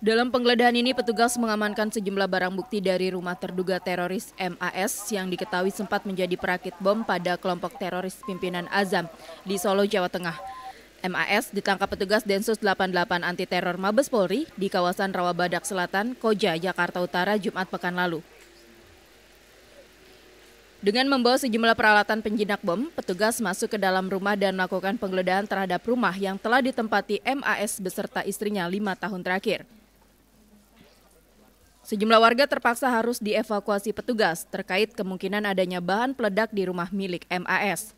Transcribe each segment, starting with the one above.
Dalam penggeledahan ini, petugas mengamankan sejumlah barang bukti dari rumah terduga teroris MAS yang diketahui sempat menjadi perakit bom pada kelompok teroris pimpinan Azam di Solo, Jawa Tengah. MAS ditangkap petugas Densus 88 anti teror Mabes Polri di kawasan Rawabadak Selatan, Koja, Jakarta Utara, Jumat pekan lalu. Dengan membawa sejumlah peralatan penjinak bom, petugas masuk ke dalam rumah dan melakukan penggeledahan terhadap rumah yang telah ditempati MAS beserta istrinya lima tahun terakhir. Sejumlah warga terpaksa harus dievakuasi petugas terkait kemungkinan adanya bahan peledak di rumah milik MAS.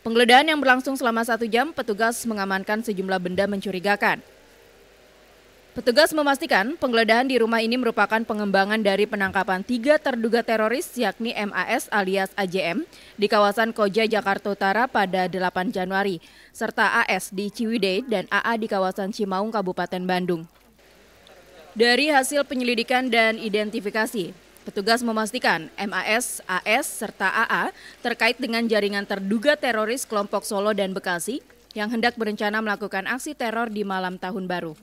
Penggeledahan yang berlangsung selama satu jam, petugas mengamankan sejumlah benda mencurigakan. Petugas memastikan penggeledahan di rumah ini merupakan pengembangan dari penangkapan tiga terduga teroris yakni MAS alias AJM di kawasan Koja, Jakarta Utara pada 8 Januari, serta AS di Ciwidey dan AA di kawasan Cimaung, Kabupaten Bandung. Dari hasil penyelidikan dan identifikasi, petugas memastikan MAS, AS, serta AA terkait dengan jaringan terduga teroris kelompok Solo dan Bekasi yang hendak berencana melakukan aksi teror di malam tahun baru.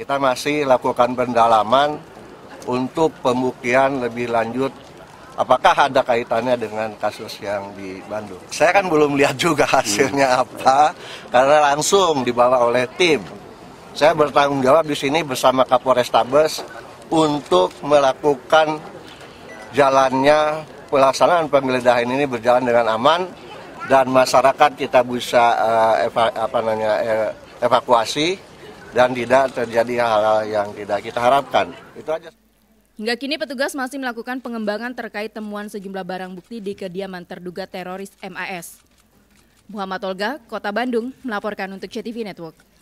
Kita masih lakukan pendalaman untuk pembuktian lebih lanjut apakah ada kaitannya dengan kasus yang di Bandung. Saya kan belum lihat juga hasilnya hmm. apa karena langsung dibawa oleh tim. Saya bertanggung jawab di sini bersama Kapolrestabes untuk melakukan jalannya pelaksanaan penggeledahan ini berjalan dengan aman dan masyarakat kita bisa uh, eva, apa namanya eh, evakuasi dan tidak terjadi hal-hal yang tidak kita harapkan. Itu aja. Hingga kini petugas masih melakukan pengembangan terkait temuan sejumlah barang bukti di kediaman terduga teroris MAS. Muhammad Olga, Kota Bandung, melaporkan untuk CTV Network.